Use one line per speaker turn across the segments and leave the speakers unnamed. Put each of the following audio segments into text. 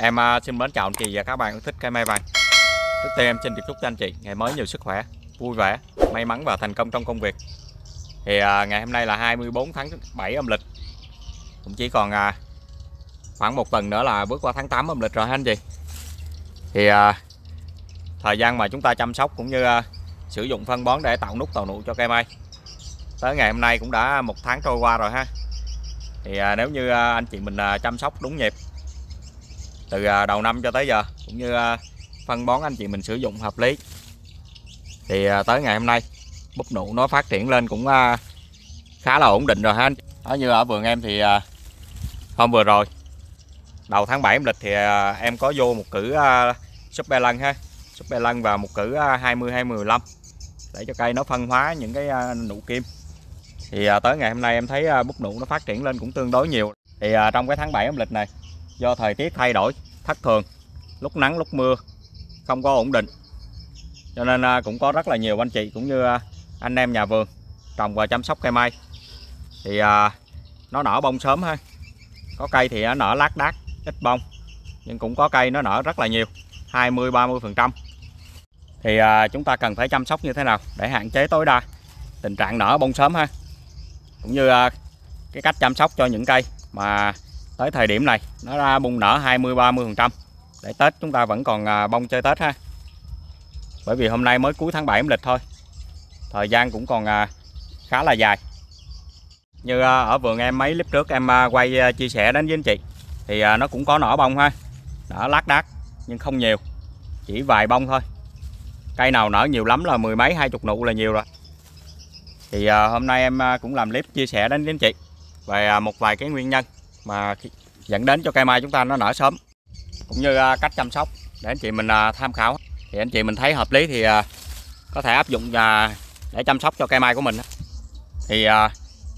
Em à, xin mến chào anh chị và các bạn yêu thích cây mai vàng Trước tiên em xin được chúc cho anh chị ngày mới nhiều sức khỏe, vui vẻ, may mắn và thành công trong công việc Thì à, ngày hôm nay là 24 tháng 7 âm lịch Cũng chỉ còn à, khoảng một tuần nữa là bước qua tháng 8 âm lịch rồi hả anh chị Thì thời gian mà chúng ta chăm sóc cũng như sử dụng phân bón để tạo nút tạo nụ cho cây mai Tới ngày hôm nay cũng đã một tháng trôi qua rồi ha Thì nếu như anh chị mình chăm sóc đúng nhịp từ à, đầu năm cho tới giờ cũng như à, phân bón anh chị mình sử dụng hợp lý thì à, tới ngày hôm nay búp nụ nó phát triển lên cũng khá là ổn định rồi ha anh đó như ở vườn em thì hôm vừa rồi đầu tháng 7 âm lịch thì em có vô một cử súp super lăng ha súp super lăng và một cử 20 25 để cho cây nó phân hóa những cái nụ kim thì tới ngày hôm nay em thấy búp nụ nó phát triển lên cũng tương đối nhiều thì trong cái tháng 7 âm lịch này do thời tiết thay đổi thất thường lúc nắng lúc mưa không có ổn định cho nên à, cũng có rất là nhiều anh chị cũng như à, anh em nhà vườn trồng và chăm sóc cây mai thì à, nó nở bông sớm ha có cây thì nó nở lác đác ít bông nhưng cũng có cây nó nở rất là nhiều 20 30 phần trăm thì chúng ta cần phải chăm sóc như thế nào để hạn chế tối đa tình trạng nở bông sớm ha cũng như cái cách chăm sóc cho những cây mà tới thời điểm này nó ra bung nở 20 30 phần trăm để Tết chúng ta vẫn còn à, bông chơi Tết ha bởi vì hôm nay mới cuối tháng 7 âm lịch thôi thời gian cũng còn à, khá là dài như à, ở vườn em mấy clip trước em quay chia sẻ đến với anh chị thì nó cũng có nở bông ha nở lác đác nhưng không nhiều chỉ vài bông thôi cây nào nở nhiều lắm là mười mấy hai chục nụ là nhiều rồi thì hôm nay em cũng làm clip chia sẻ đến với anh chị về một vài cái nguyên nhân mà dẫn đến cho cây mai chúng ta nó nở sớm cũng như à, cách chăm sóc để anh chị mình à, tham khảo thì anh chị mình thấy hợp lý thì à, có thể áp dụng và để chăm sóc cho cây mai của mình thì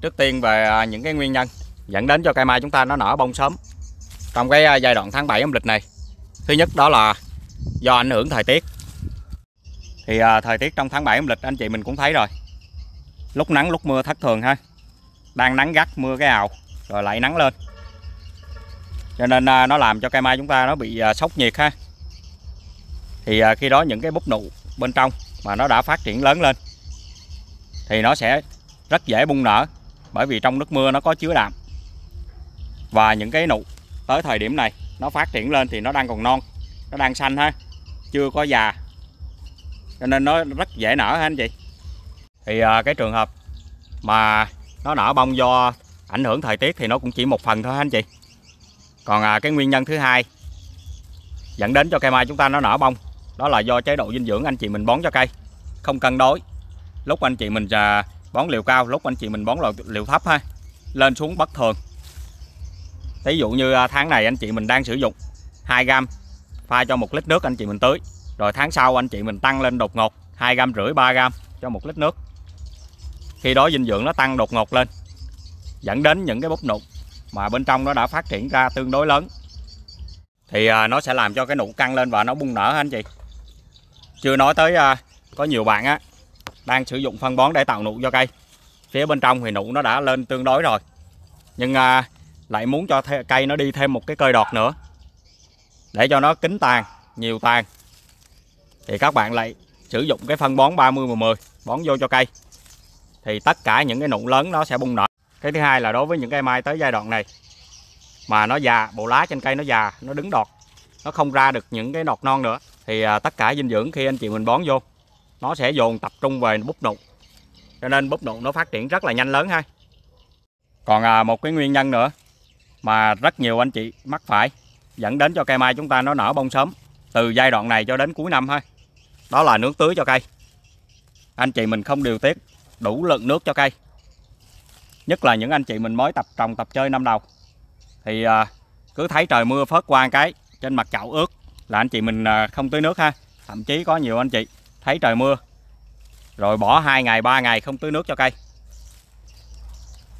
trước tiên về những cái nguyên nhân dẫn đến cho cây mai chúng ta nó nở bông sớm trong cái giai đoạn tháng 7 âm lịch này thứ nhất đó là do ảnh hưởng thời tiết thì thời tiết trong tháng 7 âm lịch anh chị mình cũng thấy rồi lúc nắng lúc mưa thất thường ha đang nắng gắt mưa cái ảo rồi lại nắng lên cho nên à, nó làm cho cây mai chúng ta nó bị à, sốc nhiệt ha thì à, khi đó những cái búp nụ bên trong mà nó đã phát triển lớn lên thì nó sẽ rất dễ bung nở bởi vì trong nước mưa nó có chứa đạm và những cái nụ tới thời điểm này nó phát triển lên thì nó đang còn non nó đang xanh ha chưa có già cho nên nó rất dễ nở ha anh chị thì cái trường hợp mà nó nở bông do ảnh hưởng thời tiết thì nó cũng chỉ một phần thôi anh chị còn à, cái nguyên nhân thứ hai dẫn đến cho cây mai chúng ta nó nở bông đó là do chế độ dinh dưỡng anh chị mình bón cho cây không cân đối lúc anh chị mình à, bón liều cao lúc anh chị mình bón liều thấp ha lên xuống bất thường ví dụ như à, tháng này anh chị mình đang sử dụng 2 gram pha cho một lít nước anh chị mình tưới rồi tháng sau anh chị mình tăng lên đột ngột 2 gram rưỡi 3 gram cho một lít nước khi đó dinh dưỡng nó tăng đột ngột lên dẫn đến những cái bốc nụ mà bên trong nó đã phát triển ra tương đối lớn thì à, nó sẽ làm cho cái nụ căng lên và nó bung nở anh chị chưa nói tới à, có nhiều bạn á đang sử dụng phân bón để tạo nụ cho cây phía bên trong thì nụ nó đã lên tương đối rồi nhưng à, lại muốn cho cây nó đi thêm một cái cơi đọt nữa để cho nó kính tàn nhiều tàn thì các bạn lại sử dụng cái phân bón 30 10 bón vô cho cây thì tất cả những cái nụ lớn nó sẽ bung nở cái thứ hai là đối với những cây mai tới giai đoạn này mà nó già bộ lá trên cây nó già nó đứng đọt nó không ra được những cái đọt non nữa thì à, tất cả dinh dưỡng khi anh chị mình bón vô nó sẽ dồn tập trung về búp nụ cho nên búp nụ nó phát triển rất là nhanh lớn ha còn à, một cái nguyên nhân nữa mà rất nhiều anh chị mắc phải dẫn đến cho cây mai chúng ta nó nở bông sớm từ giai đoạn này cho đến cuối năm thôi đó là nước tưới cho cây anh chị mình không điều tiết đủ lượng nước cho cây nhất là những anh chị mình mới tập trồng tập chơi năm đầu thì à, cứ thấy trời mưa phớt qua cái trên mặt chậu ướt là anh chị mình à, không tưới nước ha thậm chí có nhiều anh chị thấy trời mưa rồi bỏ hai ngày ba ngày không tưới nước cho cây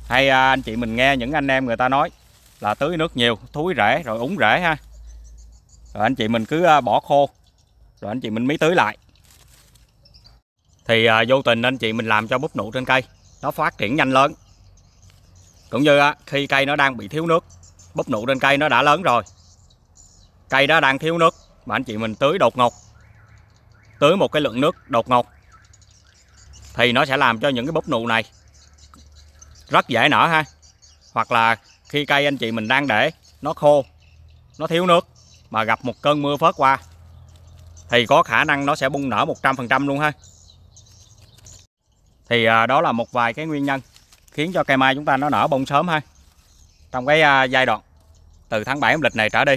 hay à, anh chị mình nghe những anh em người ta nói là tưới nước nhiều thúi rễ rồi úng rễ ha rồi anh chị mình cứ bỏ khô rồi anh chị mình mới tưới lại thì vô tình anh chị mình làm cho búp nụ trên cây nó phát triển nhanh lớn cũng như khi cây nó đang bị thiếu nước búp nụ trên cây nó đã lớn rồi cây đó đang thiếu nước mà anh chị mình tưới đột ngột tưới một cái lượng nước đột ngột thì nó sẽ làm cho những cái búp nụ này rất dễ nở ha hoặc là khi cây anh chị mình đang để nó khô nó thiếu nước mà gặp một cơn mưa phớt qua thì có khả năng nó sẽ bung nở 100% luôn ha thì à, đó là một vài cái nguyên nhân khiến cho cây mai chúng ta nó nở bông sớm hơn trong cái à, giai đoạn từ tháng 7 âm lịch này trở đi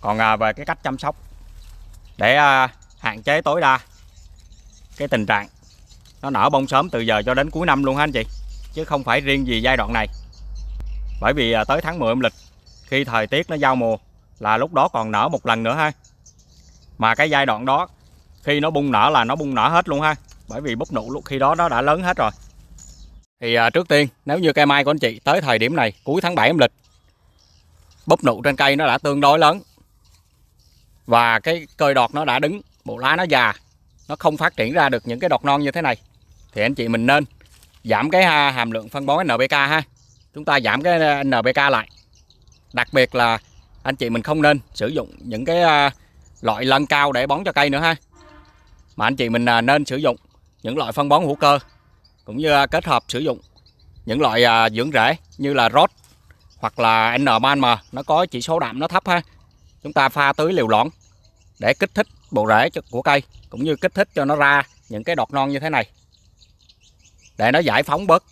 còn à, về cái cách chăm sóc để à, hạn chế tối đa cái tình trạng nó nở bông sớm từ giờ cho đến cuối năm luôn ha anh chị chứ không phải riêng gì giai đoạn này bởi vì tới tháng 10 âm lịch khi thời tiết nó giao mùa là lúc đó còn nở một lần nữa ha mà cái giai đoạn đó khi nó bung nở là nó bung nở hết luôn ha bởi vì búp nụ lúc khi đó nó đã lớn hết rồi thì à, trước tiên nếu như cây mai của anh chị tới thời điểm này cuối tháng 7 âm lịch búp nụ trên cây nó đã tương đối lớn và cái cơi đọt nó đã đứng bộ lá nó già nó không phát triển ra được những cái đọt non như thế này thì anh chị mình nên giảm cái à, hàm lượng phân bón NPK ha chúng ta giảm cái à, NPK lại đặc biệt là anh chị mình không nên sử dụng những cái à, loại lân cao để bón cho cây nữa ha mà anh chị mình nên sử dụng những loại phân bón hữu cơ cũng như à, kết hợp sử dụng những loại à, dưỡng rễ như là rốt hoặc là NMM nó có chỉ số đạm nó thấp ha chúng ta pha tưới liều loãng để kích thích bộ rễ của cây cũng như kích thích cho nó ra những cái đọt non như thế này để nó giải phóng bớt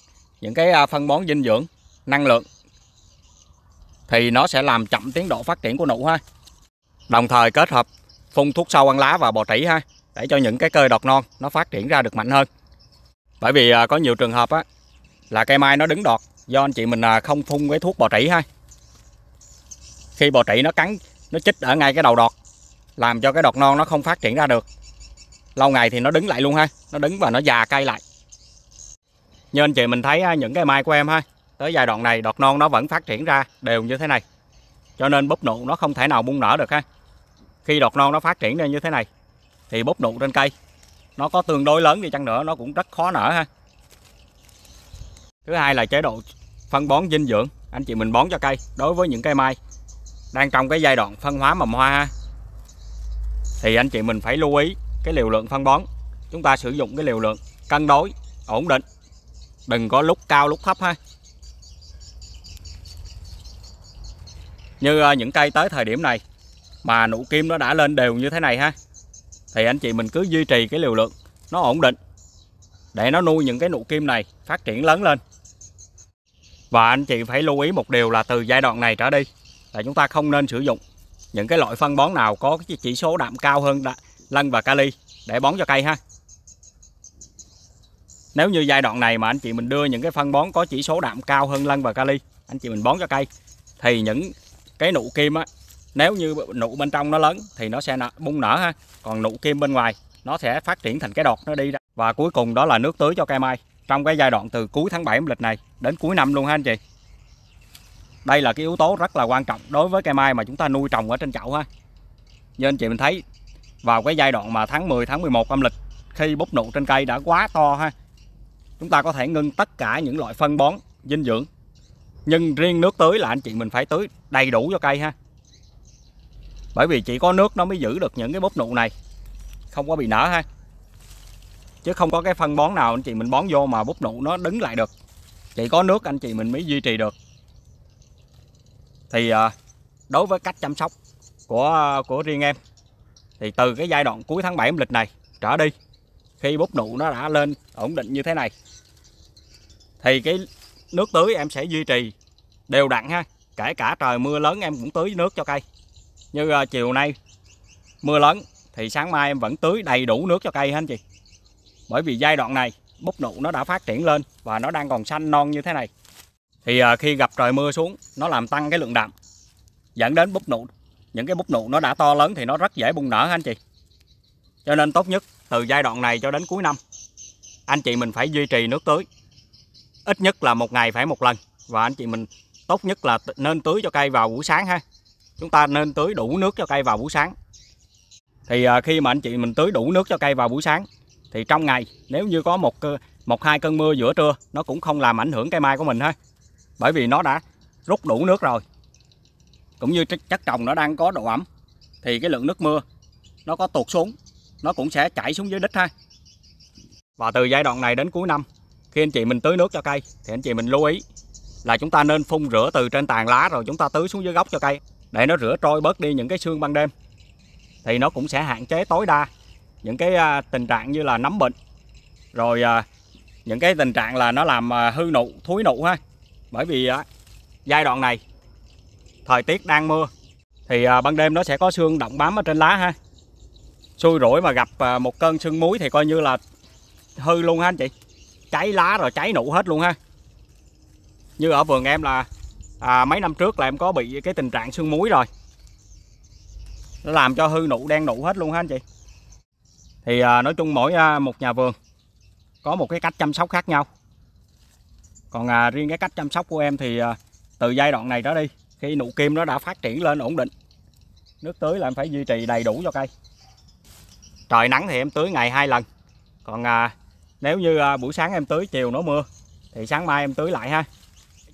những cái à, phân bón dinh dưỡng năng lượng thì nó sẽ làm chậm tiến độ phát triển của nụ ha đồng thời kết hợp phun thuốc sâu ăn lá và bò trĩ ha để cho những cái cây đọt non nó phát triển ra được mạnh hơn bởi vì à, có nhiều trường hợp á, là cây mai nó đứng đọt do anh chị mình à, không phun cái thuốc bò trĩ ha. Khi bò trĩ nó cắn, nó chích ở ngay cái đầu đọt, làm cho cái đọt non nó không phát triển ra được. Lâu ngày thì nó đứng lại luôn ha, nó đứng và nó già cây lại. Như anh chị mình thấy à, những cái mai của em ha, tới giai đoạn này đọt non nó vẫn phát triển ra đều như thế này. Cho nên búp nụ nó không thể nào bung nở được ha. Khi đọt non nó phát triển lên như thế này thì búp nụ trên cây nó có tương đối lớn đi chăng nữa nó cũng rất khó nở ha thứ hai là chế độ phân bón dinh dưỡng anh chị mình bón cho cây đối với những cây mai đang trong cái giai đoạn phân hóa mầm hoa ha thì anh chị mình phải lưu ý cái liều lượng phân bón chúng ta sử dụng cái liều lượng cân đối ổn định đừng có lúc cao lúc thấp ha như à, những cây tới thời điểm này mà nụ kim nó đã lên đều như thế này ha thì anh chị mình cứ duy trì cái liều lượng nó ổn định để nó nuôi những cái nụ kim này phát triển lớn lên và anh chị phải lưu ý một điều là từ giai đoạn này trở đi là chúng ta không nên sử dụng những cái loại phân bón nào có cái chỉ số đạm cao hơn lân và kali để bón cho cây ha nếu như giai đoạn này mà anh chị mình đưa những cái phân bón có chỉ số đạm cao hơn lân và kali anh chị mình bón cho cây thì những cái nụ kim á nếu như nụ bên trong nó lớn thì nó sẽ nở, bung nở ha còn nụ kim bên ngoài nó sẽ phát triển thành cái đọt nó đi ra. và cuối cùng đó là nước tưới cho cây mai trong cái giai đoạn từ cuối tháng 7 âm lịch này đến cuối năm luôn ha anh chị đây là cái yếu tố rất là quan trọng đối với cây mai mà chúng ta nuôi trồng ở trên chậu ha như anh chị mình thấy vào cái giai đoạn mà tháng 10 tháng 11 âm lịch khi búp nụ trên cây đã quá to ha chúng ta có thể ngưng tất cả những loại phân bón dinh dưỡng nhưng riêng nước tưới là anh chị mình phải tưới đầy đủ cho cây ha bởi vì chỉ có nước nó mới giữ được những cái búp nụ này không có bị nở ha chứ không có cái phân bón nào anh chị mình bón vô mà búp nụ nó đứng lại được chỉ có nước anh chị mình mới duy trì được thì à, đối với cách chăm sóc của à, của riêng em thì từ cái giai đoạn cuối tháng 7 âm lịch này trở đi khi búp nụ nó đã lên ổn định như thế này thì cái nước tưới em sẽ duy trì đều đặn ha kể cả trời mưa lớn em cũng tưới nước cho cây như à, chiều nay mưa lớn thì sáng mai em vẫn tưới đầy đủ nước cho cây hết anh chị bởi vì giai đoạn này búp nụ nó đã phát triển lên và nó đang còn xanh non như thế này thì à, khi gặp trời mưa xuống nó làm tăng cái lượng đạm dẫn đến búp nụ những cái búp nụ nó đã to lớn thì nó rất dễ bung nở anh chị cho nên tốt nhất từ giai đoạn này cho đến cuối năm anh chị mình phải duy trì nước tưới ít nhất là một ngày phải một lần và anh chị mình tốt nhất là nên tưới cho cây vào buổi sáng ha chúng ta nên tưới đủ nước cho cây vào buổi sáng thì à, khi mà anh chị mình tưới đủ nước cho cây vào buổi sáng thì trong ngày nếu như có một một hai cơn mưa giữa trưa nó cũng không làm ảnh hưởng cây mai của mình ha bởi vì nó đã rút đủ nước rồi cũng như chất trồng nó đang có độ ẩm thì cái lượng nước mưa nó có tuột xuống nó cũng sẽ chảy xuống dưới đất ha và từ giai đoạn này đến cuối năm khi anh chị mình tưới nước cho cây thì anh chị mình lưu ý là chúng ta nên phun rửa từ trên tàn lá rồi chúng ta tưới xuống dưới gốc cho cây để nó rửa trôi bớt đi những cái xương ban đêm thì nó cũng sẽ hạn chế tối đa những cái à, tình trạng như là nấm bệnh rồi à, những cái tình trạng là nó làm à, hư nụ thúi nụ ha bởi vì giai đoạn này thời tiết đang mưa thì ban đêm nó sẽ có xương động bám ở trên lá ha xui rủi mà gặp một cơn sương muối thì coi như là hư luôn ha anh chị cháy lá rồi cháy nụ hết luôn ha như ở vườn em là à, mấy năm trước là em có bị cái tình trạng xương muối rồi nó làm cho hư nụ đen nụ hết luôn ha anh chị thì à, nói chung mỗi à, một nhà vườn có một cái cách chăm sóc khác nhau còn à, riêng cái cách chăm sóc của em thì à, từ giai đoạn này đó đi khi nụ kim nó đã phát triển lên ổn định nước tưới là em phải duy trì đầy đủ cho cây trời nắng thì em tưới ngày hai lần còn à, nếu như à, buổi sáng em tưới chiều nó mưa thì sáng mai em tưới lại ha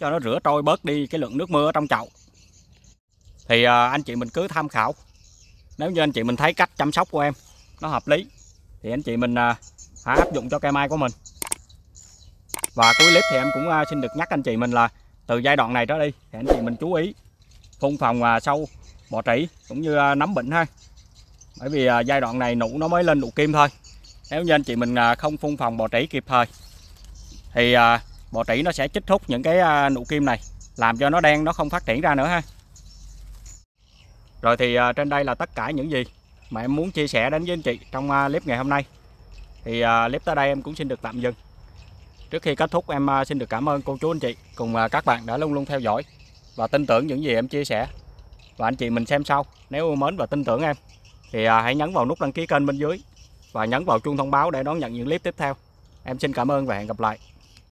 cho nó rửa trôi bớt đi cái lượng nước mưa ở trong chậu thì à, anh chị mình cứ tham khảo nếu như anh chị mình thấy cách chăm sóc của em nó hợp lý thì anh chị mình à, hãy áp dụng cho cây mai của mình và cuối clip thì em cũng à, xin được nhắc anh chị mình là từ giai đoạn này trở đi thì anh chị mình chú ý phun phòng sâu bọ trĩ cũng như nấm bệnh ha bởi vì giai đoạn này nụ nó mới lên nụ kim thôi nếu như anh chị mình không phun phòng bọ trĩ kịp thời thì bọ trĩ nó sẽ chích thúc những cái à, nụ kim này làm cho nó đen nó không phát triển ra nữa ha rồi thì à, trên đây là tất cả những gì mà em muốn chia sẻ đến với anh chị trong à, clip ngày hôm nay thì clip tới đây em cũng xin được tạm dừng trước khi kết thúc em xin được cảm ơn cô chú anh chị cùng các bạn đã luôn luôn theo dõi và tin tưởng những gì em chia sẻ và anh chị mình xem sau nếu yêu mến và tin tưởng em thì hãy nhấn vào nút đăng ký kênh bên dưới và nhấn vào chuông thông báo để đón nhận những clip tiếp theo em xin cảm ơn và hẹn gặp lại